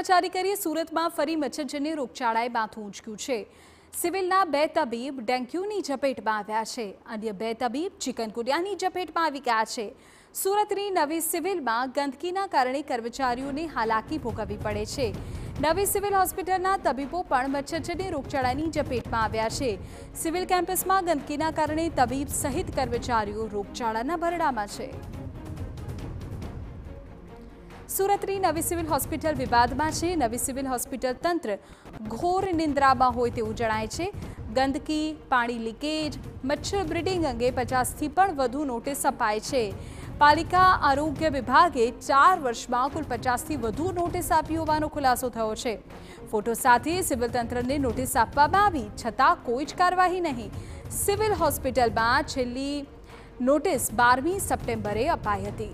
સમાચારી કરીએ સુરતમાં ફરી મચ્છરજન્ય રોગચાળાએ માથું ઊંચક્યું છે સિવિલના બે તબીબ ડેન્ગ્યુની ઝપેટમાં આવ્યા છે અન્ય બે તબીબ ચિકનકુનિયાની ઝપેટમાં આવી ગયા છે સુરતની નવી સિવિલમાં ગંદકીના કારણે કર્મચારીઓને હાલાકી ભોગવવી પડે છે નવી સિવિલ હોસ્પિટલના તબીબો પણ મચ્છરજન્ય રોગચાળાની ઝપેટમાં આવ્યા છે સિવિલ કેમ્પસમાં ગંદકીના કારણે તબીબ સહિત કર્મચારીઓ રોગચાળાના ભરડામાં છે સુરતની નવી સિવિલ હોસ્પિટલ વિવાદમાં છે નવી સિવિલ હોસ્પિટલ તંત્ર ઘોર નિંદ્રામાં હોય તેવું જણાય છે ગંદકી પાણી લીકેજ મચ્છર બ્રિડિંગ અંગે પચાસથી પણ વધુ નોટિસ અપાય છે પાલિકા આરોગ્ય વિભાગે ચાર વર્ષમાં કુલ પચાસથી વધુ નોટિસ આપી હોવાનો ખુલાસો થયો છે ફોટો સાથે સિવિલ તંત્રને નોટિસ આપવામાં આવી છતાં કોઈ જ કાર્યવાહી નહીં સિવિલ હોસ્પિટલમાં છેલ્લી નોટિસ બારમી સપ્ટેમ્બરે અપાઈ હતી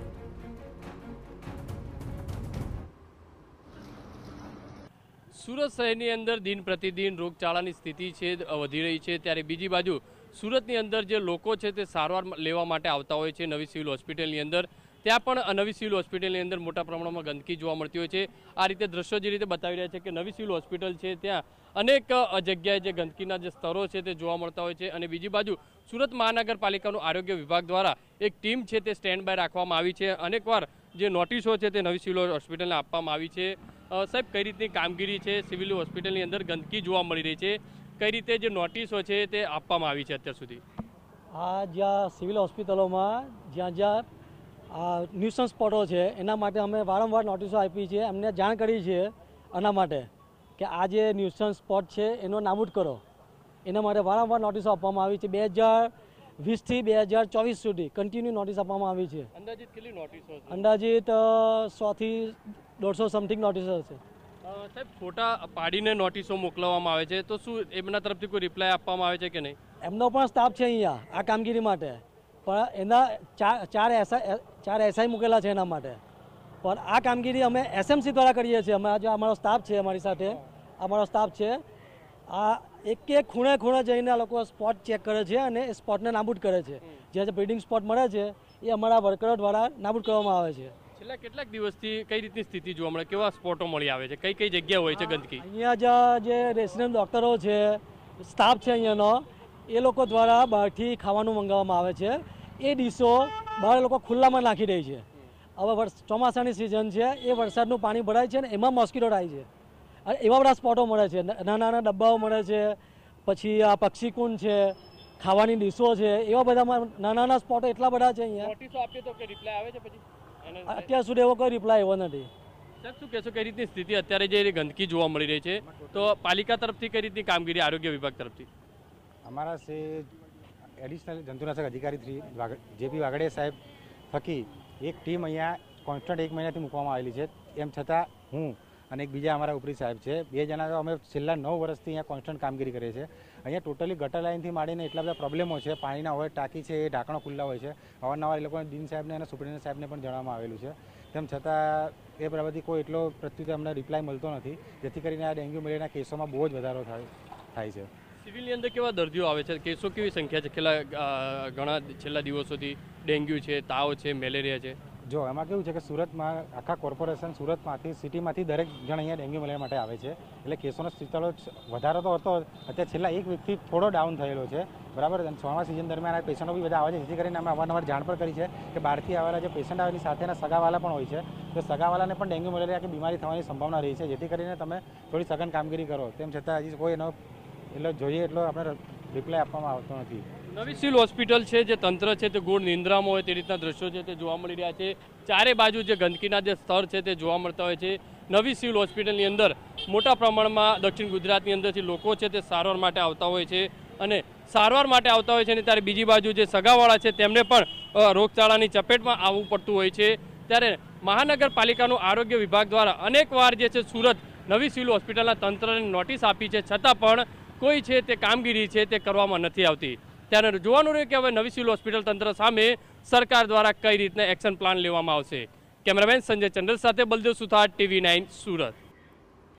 સુરત શહેરની અંદર દિન પ્રતિદિન રોગચાળાની સ્થિતિ છે વધી રહી છે ત્યારે બીજી બાજુ સુરતની અંદર જે લોકો છે તે સારવાર લેવા માટે આવતા હોય છે નવી સિવિલ હોસ્પિટલની અંદર ત્યાં પણ નવી સિવિલ હોસ્પિટલની અંદર મોટા પ્રમાણમાં ગંદકી જોવા મળતી હોય છે આ રીતે દ્રશ્યો જે રીતે બતાવી રહ્યા છે કે નવી સિવિલ હોસ્પિટલ છે ત્યાં અનેક જગ્યાએ જે ગંદકીના જે સ્તરો છે તે જોવા મળતા હોય છે અને બીજી બાજુ સુરત મહાનગરપાલિકાનું આરોગ્ય વિભાગ દ્વારા એક ટીમ છે તે સ્ટેન્ડ બાય રાખવામાં આવી છે અનેકવાર જે નોટિસો છે તે નવી સિવિલ હોસ્પિટલને આપવામાં આવી છે સાહેબ કઈ રીતની કામગીરી છે સિવિલ હોસ્પિટલની અંદર ગંદકી જોવા મળી રહી છે કઈ રીતે જે નોટિસો છે તે આપવામાં આવી છે અત્યાર સુધી આ જ્યાં સિવિલ હોસ્પિટલોમાં જ્યાં જ્યાં આ ન્યુસન્સ સ્પોટો છે એના માટે અમે વારંવાર નોટિસો આપી છે અમને જાણ કરી છે આના માટે કે આ જે ન્યુસન્સ સ્પોટ છે એનો નાબૂદ કરો એના માટે વારંવાર નોટિસો આપવામાં આવી છે બે હજાર વીસથી બે હજાર ચોવીસ સુધી કન્ટિન્યુ નોટિસ આપવામાં આવી છે અંદાજિત કેટલી નોટિસો સોથી દોઢસો સમથિંગ નોટિસો હશે સાહેબ ફોટા પાડીને નોટિસો મોકલવામાં આવે છે તો શું એમના તરફથી કોઈ રિપ્લાય આપવામાં આવે છે કે નહીં એમનો પણ સ્ટાફ છે અહીંયા આ કામગીરી માટે પણ એના ચાર ચાર એસઆઈ ચાર એસઆઈ મૂકેલા છે એના માટે પણ આ કામગીરી અમે એસએમસી દ્વારા કરીએ છીએ અમે આજે અમારો સ્ટાફ છે અમારી સાથે અમારો સ્ટાફ છે આ એક એક ખૂણે ખૂણે જઈને આ લોકો સ્પોટ ચેક કરે છે અને એ સ્પોટને નાબૂદ કરે છે જે બ્રિડિંગ સ્પોટ મળે છે એ અમારા વર્કરો દ્વારા નાબૂદ કરવામાં આવે છે છેલ્લા કેટલાક દિવસથી કઈ રીતની સ્થિતિ જોવા મળે કેવા સ્પોટો મળી આવે છે કઈ કઈ જગ્યા હોય છે ગંદકી અહીંયા જે રેસિડેન્ટ ડોક્ટરો છે સ્ટાફ છે અહીંયાનો એ લોકો દ્વારા બહારથી ખાવાનું મંગાવવામાં આવે છે એ ડીશો બહાર લોકો ખુલ્લામાં નાખી દે છે હવે ચોમાસાની સિઝન છે એ વરસાદનું પાણી ભરાય છે ને એમાં મોસ્કીટો થાય છે એવા બધા સ્પોટો મળે છે નાના નાના ડબ્બાઓ મળે છે પછી આ પક્ષીકુંડ છે ખાવાની ડીશો છે એવા બધામાં નાના નાના સ્પોટો એટલા બધા છે અહીંયા અત્યાર સુધી એવો કોઈ રિપ્લાય એવો નથી સાહેબ શું કહેશો કઈ રીતની સ્થિતિ અત્યારે જે ગંદકી જોવા મળી રહી છે તો પાલિકા તરફથી કઈ રીતની કામગીરી આરોગ્ય વિભાગ તરફથી અમારા સે એડિશનલ જંતુનાશક અધિકારી શ્રી જેપી વાગડે સાહેબ થકી એક ટીમ અહીંયા કોન્સ્ટન્ટ એક મહિનાથી મૂકવામાં આવેલી છે એમ છતાં હું અને એક બીજા અમારા ઉપરી સાહેબ છે બે જણા અમે છેલ્લા નવ વર્ષથી અહીંયા કોન્સ્ટન્ટ કામગીરી કરીએ છીએ અહીંયા ટોટલી ગટર લાઇનથી માંડીને એટલા બધા પ્રોબ્લેમો છે પાણીના હોય ટાંકી છે એ ઢાંકણો ખુલ્લા હોય છે અવારનવાર એ લોકોને દિન સાહેબને અને સુપ્રિન્ટેન્ડન્ટ સાહેબને પણ જણાવવામાં આવેલું છે તેમ છતાં એ બાબતે કોઈ એટલો પ્રત્યુત્તર અમને રિપ્લાય મળતો નથી જેથી કરીને આ ડેન્ગ્યુ મલેરિયાના કેસોમાં બહુ જ વધારો થાય છે સિવિલની અંદર કેવા દર્દીઓ આવે છે કેસો કેવી સંખ્યા છે છેલ્લા ઘણા છેલ્લા દિવસોથી ડેન્ગ્યુ છે તાવ છે મેલેરિયા છે જો એમાં કેવું છે કે સુરતમાં આખા કોર્પોરેશન સુરતમાંથી સિટીમાંથી દરેક જણ અહીંયા ડેન્ગ્યુ મલેરિયા માટે આવે છે એટલે કેસોનો સ્થિતિલો વધારો તો હતો અત્યારે છેલ્લા એક વીકથી થોડો ડાઉન થયેલો છે બરાબર છોમા સિઝન દરમિયાન આ પેશન્ટો બી બધા આવે છે જેથી કરીને અમે અવારનવાર જાણ પણ કરી છે કે બહારથી આવેલા જે પેશન્ટ આવેલી સાથેના સગાવાલા પણ હોય છે તો સગાવાલાને પણ ડેન્ગ્યુ મલેરિયા કે બીમારી થવાની સંભાવના રહી છે જેથી કરીને તમે થોડી સઘન કામગીરી કરો તેમ છતાં હજી કોઈ એનો એટલો જોઈએ એટલો આપણે રિપ્લાય આપવામાં આવતો નથી નવી સિવિલ હોસ્પિટલ છે જે તંત્ર છે તે ગોળ નિંદ્રામાં હોય તે રીતના દ્રશ્યો છે તે જોવા મળી રહ્યા છે ચારે બાજુ જે ગંદકીના જે સ્તર છે તે જોવા મળતા હોય છે નવી સિવિલ હોસ્પિટલની અંદર મોટા પ્રમાણમાં દક્ષિણ ગુજરાતની અંદરથી લોકો છે તે સારવાર માટે આવતા હોય છે અને સારવાર માટે આવતા હોય છે અને ત્યારે બીજી બાજુ જે સગાવાળા છે તેમને પણ રોગચાળાની ચપેટમાં આવવું પડતું હોય છે ત્યારે મહાનગરપાલિકાનું આરોગ્ય વિભાગ દ્વારા અનેકવાર જે છે સુરત નવી સિવિલ હોસ્પિટલના તંત્રને નોટિસ આપી છે છતાં પણ કોઈ છે તે કામગીરી છે તે કરવામાં નથી આવતી ત્યારે જોવાનું રહ્યું કે હવે નવી સિવિલ હોસ્પિટલ તંત્ર સામે સરકાર દ્વારા કઈ રીતના એક્શન પ્લાન લેવામાં આવશે કેમેરામેન સંજય ચંદ્ર સાથે બલદેવ સુથાર ટીવી નાઇન સુરત